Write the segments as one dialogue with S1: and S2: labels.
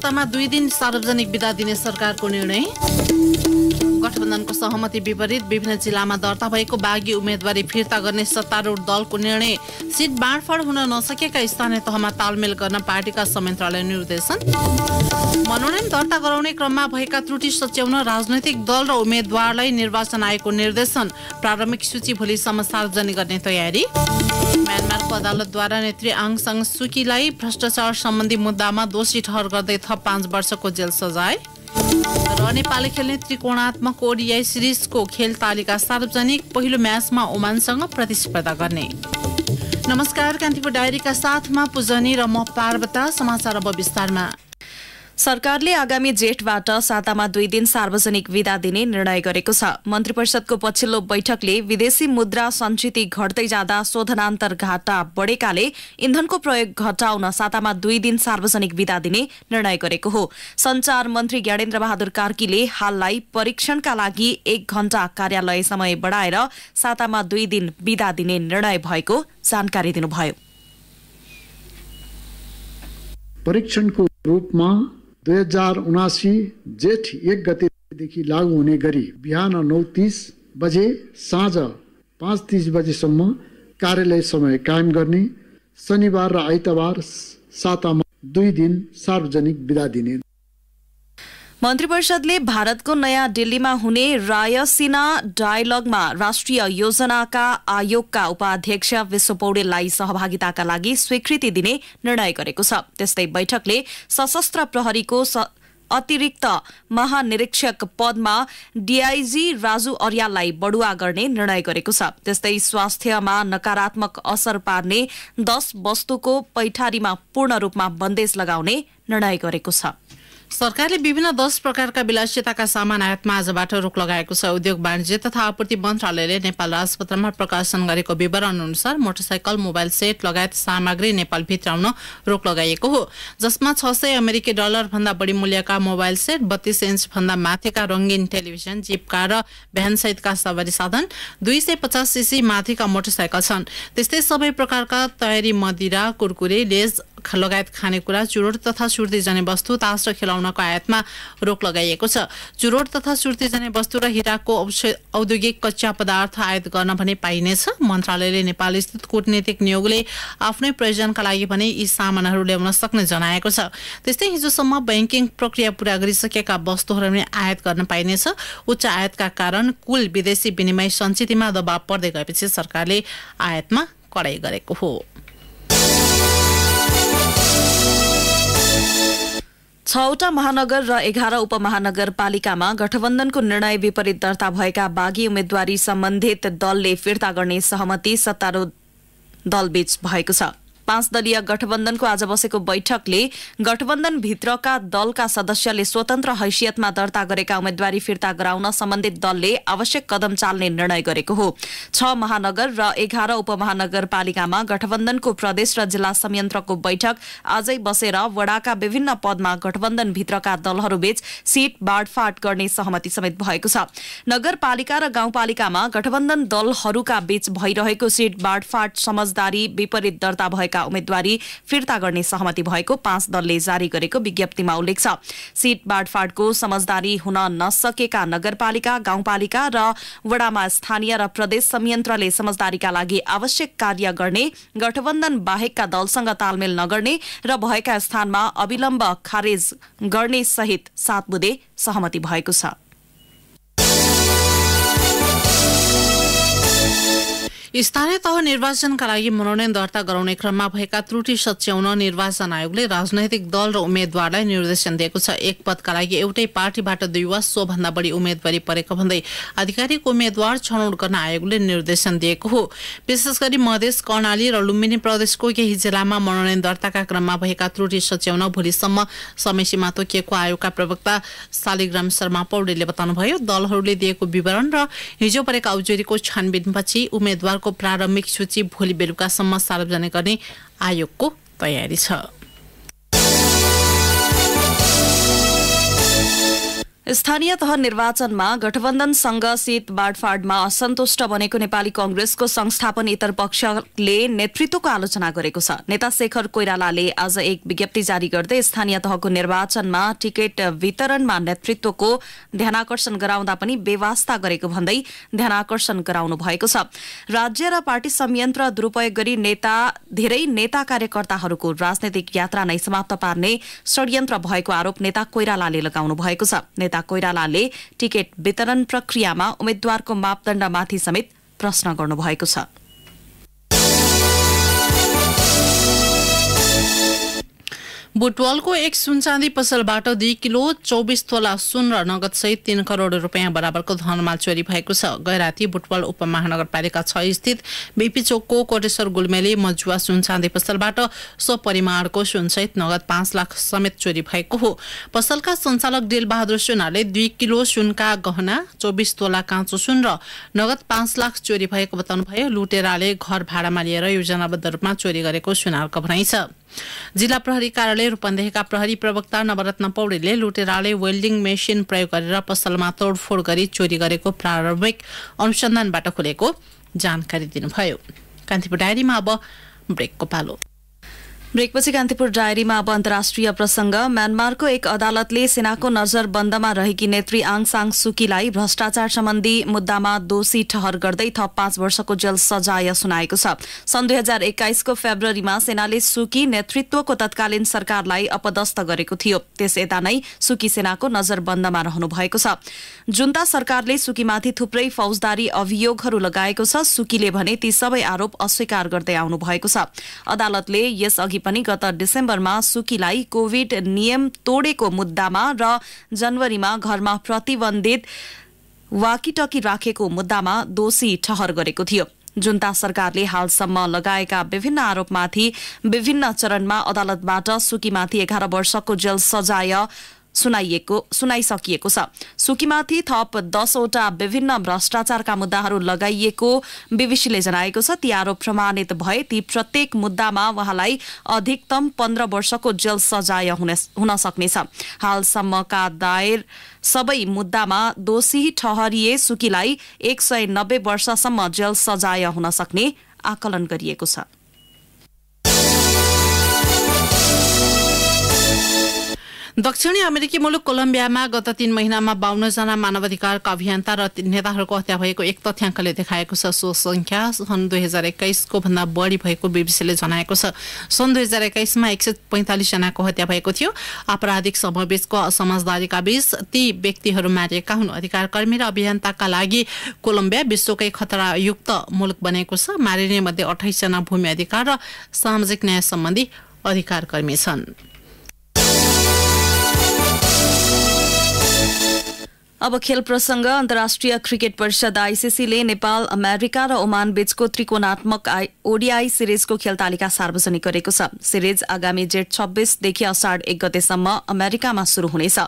S1: सातामा दुई दिन सार्वजनिक विदा दिने सरकारको निर्णय गठबन्धनको सहमति विपरीत विभिन्न जिल्लामा दर्ता भएको बाघी उम्मेद्वारी फिर्ता गर्ने सत्तारूढ दलको निर्णय सिट बाँडफाँड हुन नसकेका स्थानीय तहमा तालमेल गर्न पार्टीका संयन्त्रालय निर्देशन मनोनयन दर्ता गराउने क्रममा भएका त्रुटि सच्याउन राजनैतिक दल र उम्मेद्वारलाई निर्वाचन आयोगको निर्देशन प्रारम्भिक सूची भोलिसम्म सार्वजनिक गर्ने तयारी म्यानमारको अदालतद्वारा नेत्री आङसाङ सुकीलाई भ्रष्टाचार सम्बन्धी मुद्दामा दोषी ठहर गर्दै थप पाँच वर्षको जेल सजाय र नेपाली खेल्ने त्रिकोणात्मक ओडिआई सिरिजको खेल तालिका सार्वजनिक पहिलो म्याचमा ओमानसँग प्रतिस्पर्धा गर्ने नमस्कार कान्तिपुर डायरीका साथमा पुजनी र म पार्वता
S2: समाचार अब विस्तारमा सरकारले आगामी जेठबाट सातामा दुई दिन सार्वजनिक विदा दिने निर्णय गरेको छ मन्त्री परिषदको पछिल्लो बैठकले विदेशी मुद्रा सञ्चित घट्दै जाँदा शोधनान्तर घाटा बढेकाले इन्धनको प्रयोग घटाउन सातामा दुई दिन सार्वजनिक विदा दिने निर्णय गरेको हो संचार मन्त्री ज्ञानेन्द्र बहादुर कार्कीले हाललाई परीक्षणका लागि एक घण्टा कार्यालय समय बढाएर सातामा दुई दिन विदा दिने निर्णय भएको जानकारी दिनुभयो परीक्षणको रूपमा दुई हजार उनासी जेठ एक गतेदेखि लागू हुने गरी बिहान नौ तिस बजे साँझ पाँच तिस बजेसम्म कार्यालय समय कायम गर्ने शनिबार र आइतबार सातामा दुई दिन सार्वजनिक बिदा दिने मन्त्री परिषदले भारतको नयाँ दिल्लीमा हुने रायसिना डायलगमा राष्ट्रिय योजनाका आयोगका उपाध्यक्ष विश्व पौडेललाई सहभागिताका लागि स्वीकृति दिने निर्णय गरेको छ त्यस्तै बैठकले सशस्त्र प्रहरीको अतिरिक्त महानिरीक्षक पदमा डीआईजी राजु अर्याललाई बढुवा गर्ने निर्णय गरेको छ त्यस्तै स्वास्थ्यमा नकारात्मक असर पार्ने दश वस्तुको पैठारीमा पूर्ण रूपमा बन्देज लगाउने निर्णय गरेको छ सरकारले विभिन्न दस प्रकारका विलासिताका सामान
S1: आयातमा आजबाट रोक लगाएको छ उद्योग वाणिज्य तथा आपूर्ति मन्त्रालयले नेपाल राजपत्रमा प्रकाशन गरेको विवरण अनुसार मोटरसाइकल मोबाइल सेट लगायत सामग्री नेपाल भित्राउन रोक लगाइएको हो जसमा छ सय अमेरिकी डलर भन्दा बढी मूल्यका मोबाइल सेट बत्तीस इन्च भन्दा माथिका रङ्गीन टेलिभिजन जीप कार र भ्यान सहितका सवारी साधन दुई सय पचास सिसी माथिका मोटरसाइकल छन् त्यस्तै सबै प्रकारका तयारी मदिरा कुरकुरे लेज लगायत खानेकुरा चुरोट तथा छुर्ती जाने वस्तु तास र खेलाउ हटाउनको आयातमा रोक लगाइएको छ चुरोट तथा सुर्तीजन्य वस्तु र हिराको औद्योगिक कच्चा पदार्थ आयात गर्न भने पाइनेछ मन्त्रालयले नेपाल स्थित कूटनीतिक नियोगले आफ्नै प्रयोजनका लागि भने यी सामानहरू ल्याउन सक्ने जनाएको छ त्यस्तै हिजोसम्म ब्याङ्किङ प्रक्रिया पूरा गरिसकेका वस्तुहरू पनि आयात गर्न पाइनेछ उच्च आयातका कारण कुल विदेशी विनिमय सञ्चितमा दबाव पर्दै गएपछि सरकारले
S2: आयातमा कडाई गरेको हो छवटा महानगर र एघार उपमहानगरपालिकामा गठबन्धनको निर्णय विपरीत दर्ता भएका बागी उम्मेद्वारी सम्बन्धित दलले फिर्ता गर्ने सहमति सत्तारूढ दलबीच भएको छ पाँच दलीय गठबन्धनको आज बसेको बैठकले गठबन्धनभित्रका दलका सदस्यले स्वतन्त्र हैसियतमा दर्ता गरेका उम्मेद्वारी फिर्ता गराउन सम्बन्धित दलले आवश्यक कदम चाल्ने निर्णय गरेको हो छ महानगर र एघार उपमहानगरपालिकामा गठबन्धनको प्रदेश र जिल्ला संयन्त्रको बैठक आजै बसेर वडाका विभिन्न पदमा गठबन्धनभित्रका दलहरूबीच सीट बाँडफाँट गर्ने सहमति समेत भएको छ नगरपालिका र गाउँपालिकामा गठबन्धन दलहरूका बीच भइरहेको सीट बाँडफाँट समझदारी विपरीत दर्ता भएको भएका उम्मेद्वारी फिर्ता गर्ने सहमति भएको पाँच दलले जारी गरेको विज्ञप्तिमा उल्लेख छ सीट बाँडफाँडको समझदारी हुन नसकेका नगरपालिका गाउँपालिका र वडामा स्थानीय र प्रदेश संयन्त्रले समझदारीका लागि आवश्यक कार्य गर्ने गठबन्धन बाहेकका दलसँग तालमेल नगर्ने र भएका स्थानमा अविलम्ब खारेज गर्ने सहित सात बुधे सहमति भएको छ
S1: स्थानीय तह निर्वाचनका लागि मनोनयन दर्ता गराउने क्रममा भएका त्रुटि सच्याउन निर्वाचन आयोगले राजनैतिक दल र उम्मेद्वारलाई निर्देशन दिएको छ एक पदका लागि एउटै पार्टीबाट दुई वा सोभन्दा बढी उम्मेद्वारी परेको भन्दै आधिकारिक उम्मेद्वार छनौट गर्न आयोगले निर्देशन दिएको हो विशेष गरी मधेस कर्णाली र लुम्बिनी प्रदेशको केही जिल्लामा मनोनयन दर्ताका क्रममा भएका त्रुटि सच्याउन भोलिसम्म समय सीमा तोकिएको आयोगका प्रवक्ता शालिग्राम शर्मा पौडेलले बताउनुभयो दलहरूले दिएको विवरण र हिजो परेका उजुरीको छानबिनपछि उम्मेद्वार सरकारको प्रारम्भिक सूची भोलि बेलुकासम्म सार्वजनिक गर्ने आयोगको तयारी छ
S2: स्थानीय तह निर्वाचनमा गठबन्धनसँग सीट बाँडफाँडमा असन्तुष्ट बनेको नेपाली कंग्रेसको संस्थापन इतर पक्षले नेतृत्वको आलोचना गरेको छ नेता शेखर कोइरालाले आज एक विज्ञप्ति जारी गर्दै स्थानीय तहको निर्वाचनमा टिकट वितरणमा नेतृत्वको ध्यानकर्षण गराउँदा पनि व्यवस्था गरेको भन्दै ध्यानकर्षण गराउनु भएको छ राज्य र पार्टी संयन्त्र दुरूपयोग गरी नेता धेरै नेता कार्यकर्ताहरूको राजनैतिक यात्रा नै समाप्त पार्ने षड्यन्त्र भएको आरोप नेता कोइरालाले लगाउनु भएको छ कोइरालाले टिकट वितरण प्रक्रियामा उम्मेद्वारको मापदण्डमाथि समेत प्रश्न गर्नुभएको छ
S1: बुटवलको एक सुनचाँदी पसलबाट दुई किलो चौबिस तोला सुन र नगद सहित तीन करोड रुपियाँ बराबरको धनमाल चोरी भएको छ गैराती बुटवल उपमहानगरपालिका छ स्थित बिपी चोकको कोटेश्वर गुल्मेली मजुवा सुनचाँदी पसलबाट सो परिमाणको सुनसहित नगद पाँच लाख समेत चोरी भएको हो पसलका सञ्चालक डेलबहादुर सुनाले दुई किलो सुनका गहना चौबिस तोला काँचो सुन र नगद पाँच लाख चोरी भएको बताउनुभयो लुटेराले घर भाडामा लिएर योजनाबद्ध रूपमा चोरी गरेको सुनारको भनाइ छ जिल्ला प्रहरी कार्यालय रूपन्देहीका प्रहरी प्रवक्ता नवरत्न पौडेलले लुटेराले वेल्डिङ मेसिन प्रयोग गरेर पसलमा तोडफोड गरी चोरी गरेको प्रारम्भिक अनुसन्धानबाट खुलेको जानकारी दिनुभयो कान्तिपुर डायरीमा अब ब्रेकको पालो
S2: ब्रेकपछि कान्तिपुर डायरीमा अब अन्तर्राष्ट्रिय प्रसंग म्यानमारको एक अदालतले सेनाको नजर बन्दमा रहेकी नेत्री आङ साङ सुकीलाई भ्रष्टाचार सम्बन्धी मुद्दामा दोषी ठहर गर्दै थप पाँच वर्षको जेल सजाय सुनाएको छ सन् दुई हजार एक्काइसको फेब्रुअरीमा सेनाले सुकी नेतृत्वको तत्कालीन सरकारलाई अपदस्थ गरेको थियो त्यस यता नै सुकी सेनाको नजर बन्दमा रहनु भएको छ जुन्ता सरकारले सुकीमाथि थुप्रै फौजदारी अभियोगहरू लगाएको छ सुकीले भने ती सबै आरोप अस्वीकार गर्दै आउनु भएको छ अदालतले यस पनि गत डिसेम्बरमा सुकीलाई कोविड नियम तोडेको मुद्दामा र जनवरीमा घरमा प्रतिबन्धित वाकीटकी राखेको मुद्दामा दोषी ठहर गरेको थियो जुन्ता सरकारले हालसम्म लगाएका विभिन्न आरोपमाथि विभिन्न चरणमा अदालतबाट सुकीमाथि एघार वर्षको जेल सजाय सुनाइएको सुनाइसकिएको छ सुकीमाथि थप दसवटा विभिन्न भ्रष्टाचारका मुद्दाहरू लगाइएको बीबीसीले जनाएको छ ती आरोप प्रमाणित भए ती प्रत्येक मुद्दामा उहाँलाई अधिकतम पन्ध्र वर्षको जेल सजाय हुन सक्नेछ हालसम्मका दायर सबै मुद्दामा दोषी ठहरिए सुकीलाई एक सय नब्बे वर्षसम्म जेल सजाय हुन सक्ने आकलन गरिएको छ
S1: दक्षिणी अमेरिकी मुलुक कोलम्बियामा गत तीन महिनामा बाहन्नजना मानवाधिकारका अभियन्ता र नेताहरूको हत्या भएको एक तथ्याङ्कले देखाएको छ सो संख्या सन् दुई हजार एक्काइसको भन्दा बढी भएको बीबीसीले जनाएको छ सन् दुई हजार एक्काइसमा एक सय पैँतालिसजनाको हत्या भएको थियो आपराधिक समावेशको असमझदारीका बीच ती व्यक्तिहरू मारिएका हुन् अधिकार कर्मी र अभियन्ताका लागि कोलम्बिया विश्वकै खतरायुक्त मुलुक बनेको छ मारिने मध्ये अठाइसजना भूमि अधिकार र सामाजिक न्याय सम्बन्धी अधिकारकर्मी छन्
S2: अब खेल प्रसंग अन्तर्राष्ट्रिय क्रिकेट परिषद आइसिसीले नेपाल अमेरिका र ओमान बीचको त्रिकोणात्मक ओडिआई सिरिजको खेल तालिका सार्वजनिक गरेको छ सिरिज आगामी जेठ छब्बीसदेखि असाढ एक गतेसम्म अमेरिकामा शुरू हुनेछ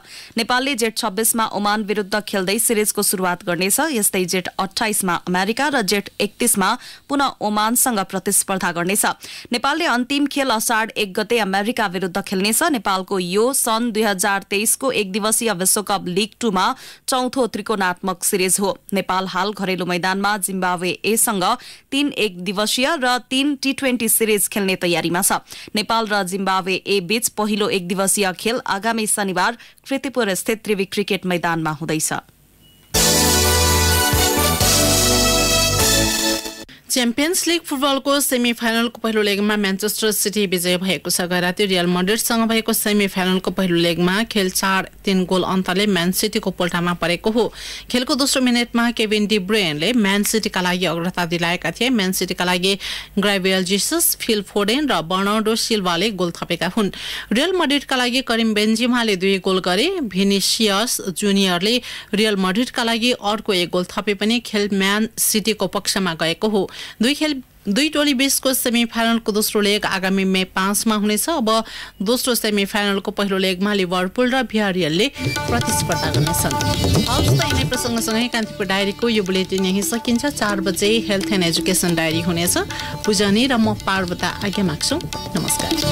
S2: नेपालले जेठ छब्बीसमा ओमान विरूद्ध खेल्दै सिरिजको शुरूआत गर्नेछ यस्तै जेठ अठाइसमा अमेरिका र जेठ एकतीसमा पुनः ओमानसँग प्रतिस्पर्धा गर्नेछ नेपालले अन्तिम खेल असाढ एक गते अमेरिका विरूद्ध खेल्नेछ नेपालको यो सन् दुई हजार तेइसको एक दिवसीय विश्वकप लिग टूमा चौथो त्रिकोणात्मक सिरिज हो नेपाल हाल घरेलु मैदानमा जिम्बावे एसँग तीन एक दिवसीय र तीन टी ट्वेन्टी सिरिज खेल्ने तयारीमा छ नेपाल र जिम्बावे ए बीच पहिलो एक दिवसीय खेल आगामी शनिबार कृतिपुर स्थित त्रिवी क्रिकेट मैदानमा हुँदैछ च्याम्पियन्स
S1: लिग फुटबलको सेमी फाइनलको पहिलो लेगमा म्यान्चेस्टर सिटी विजय भएको छ गएर राति रियल मड्रिडसँग भएको सेमी फाइनलको पहिलो लेगमा खेल चार तीन गोल अन्तरले म्यान सिटीको पोल्टामा परेको हो खेलको दोस्रो मिनटमा केभिन डी ब्रेनले म्यान सिटीका लागि अग्रता दिलाएका थिए म्यान सिटीका लागि ग्राइबियल जिसस फिल फोडेन र बर्नाडो सिल्भाले गोल थपेका हुन् रियल मड्रिडका लागि करिम बेन्जिमाले दुई गोल गरे भिनिसियस जुनियरले रियल मड्रिडका लागि अर्को एक गोल थपे पनि खेल म्यान सिटीको पक्षमा गएको हो दुई खेल दुई टोली बेसको सेमी फाइनलको दोस्रो लेग आगामी मे पाँचमा हुनेछ अब दोस्रो सेमी फाइनलको पहिलो लेगमा लिभरपुल र भिआरियलले प्रतिस्पर्धा गर्नेछन् हवस् प्रसङ्गसँगै कान्तिपुर डायरीको यो बुलेटिन यहीँ सकिन्छ चार बजे हेल्थ एन्ड एजुकेसन डायरी हुनेछ पूजनी र म पार्वता आज्ञा माग्छु नमस्कार